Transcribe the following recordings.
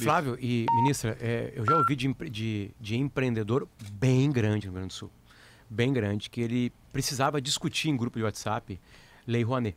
Flávio e ministra, é, eu já ouvi de, de, de empreendedor bem grande no Rio Grande do Sul, bem grande, que ele precisava discutir em grupo de WhatsApp Lei Rouanet.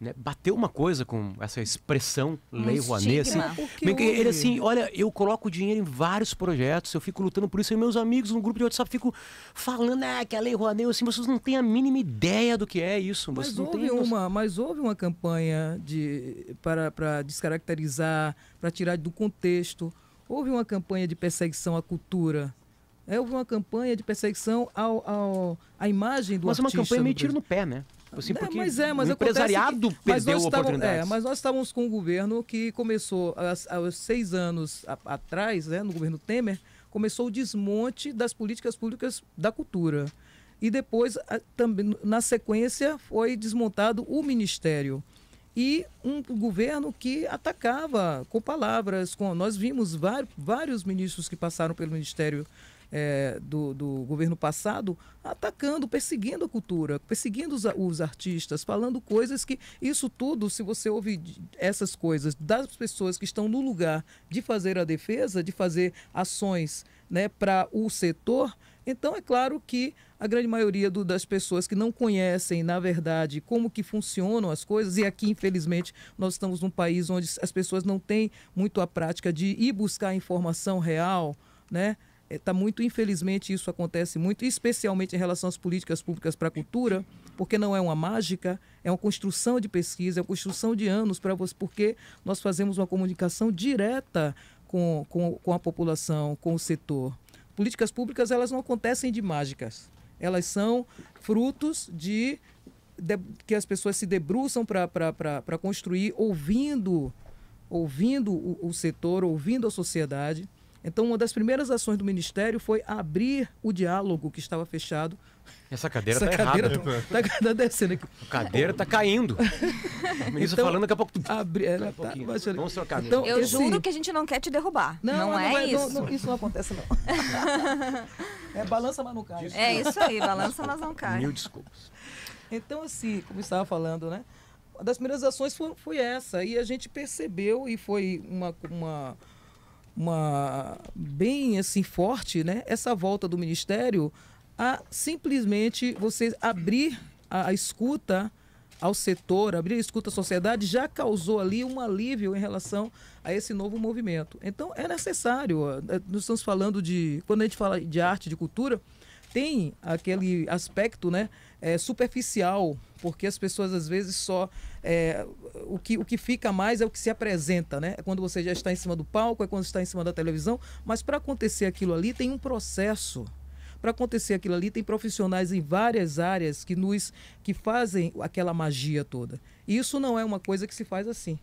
Né? Bateu uma coisa com essa expressão um lei Rouanet. Assim, ele assim, olha, eu coloco dinheiro em vários projetos, eu fico lutando por isso, e meus amigos no grupo de WhatsApp ficam falando ah, que a é lei Rouanet, assim, vocês não têm a mínima ideia do que é isso. Mas houve, uma, mas houve uma campanha de, para, para descaracterizar, para tirar do contexto. Houve uma campanha de perseguição à cultura. É, houve uma campanha de perseguição ao, ao, à imagem do Mas artista. Mas uma campanha meio tiro no pé, né? Assim, é, porque é, mas é, mas o empresariado que, perdeu mas oportunidades. É, mas nós estávamos com um governo que começou há seis anos a, atrás, né, no governo Temer, começou o desmonte das políticas públicas da cultura. E depois, a, também, na sequência, foi desmontado o Ministério e um governo que atacava com palavras. Com, nós vimos vários, vários ministros que passaram pelo Ministério é, do, do, governo passado atacando, perseguindo a cultura, perseguindo os, os, artistas, falando coisas que isso tudo, se você ouve essas coisas das pessoas que estão no lugar de fazer a defesa, de fazer ações né, para o setor, então é claro que a grande maioria do, das pessoas que não conhecem, na verdade, como que funcionam as coisas, e aqui, infelizmente, nós estamos num país onde as pessoas não têm muito a prática de ir buscar informação real, né? está é, muito, infelizmente, isso acontece muito, especialmente em relação às políticas públicas para a cultura, porque não é uma mágica, é uma construção de pesquisa, é uma construção de anos para você, porque nós fazemos uma comunicação direta com, com, com a população, com o setor. Políticas públicas, elas não acontecem de mágicas, elas são frutos de, de que as pessoas se debruçam para construir, ouvindo, ouvindo o, o setor, ouvindo a sociedade então, uma das primeiras ações do Ministério foi abrir o diálogo que estava fechado. Essa cadeira está errada. Está tá, tá, tá descendo aqui. A cadeira está caindo. O então, falando daqui a pouco. Abri, é, um tá, Vamos trocar. Então, eu esse... juro que a gente não quer te derrubar. Não, não, não é vai, isso. Não, isso não acontece, não. é balança, mas não cai. Desculpa. É isso aí, balança, mas não cai. Mil desculpas. Então, assim, como estava falando, né? Uma das primeiras ações foi, foi essa. E a gente percebeu, e foi uma, uma uma bem assim forte, né? Essa volta do ministério a simplesmente você abrir a, a escuta ao setor, abrir a escuta à sociedade, já causou ali um alívio em relação a esse novo movimento. Então é necessário, é, nós estamos falando de, quando a gente fala de arte, de cultura, tem aquele aspecto né, é, superficial porque as pessoas às vezes só. É, o, que, o que fica mais é o que se apresenta, né? É quando você já está em cima do palco, é quando está em cima da televisão, mas para acontecer aquilo ali tem um processo. Para acontecer aquilo ali tem profissionais em várias áreas que nos que fazem aquela magia toda. E isso não é uma coisa que se faz assim.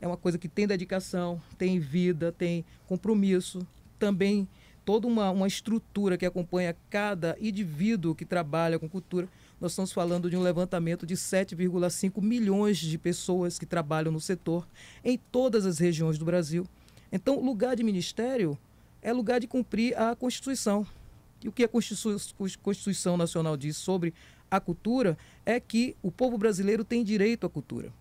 É uma coisa que tem dedicação, tem vida, tem compromisso, também toda uma, uma estrutura que acompanha cada indivíduo que trabalha com cultura nós estamos falando de um levantamento de 7,5 milhões de pessoas que trabalham no setor em todas as regiões do Brasil. Então, lugar de ministério é lugar de cumprir a Constituição. E o que a Constituição Nacional diz sobre a cultura é que o povo brasileiro tem direito à cultura.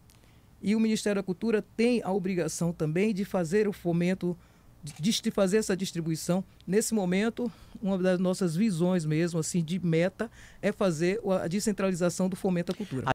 E o Ministério da Cultura tem a obrigação também de fazer o fomento de fazer essa distribuição. Nesse momento, uma das nossas visões mesmo, assim, de meta, é fazer a descentralização do fomento à cultura.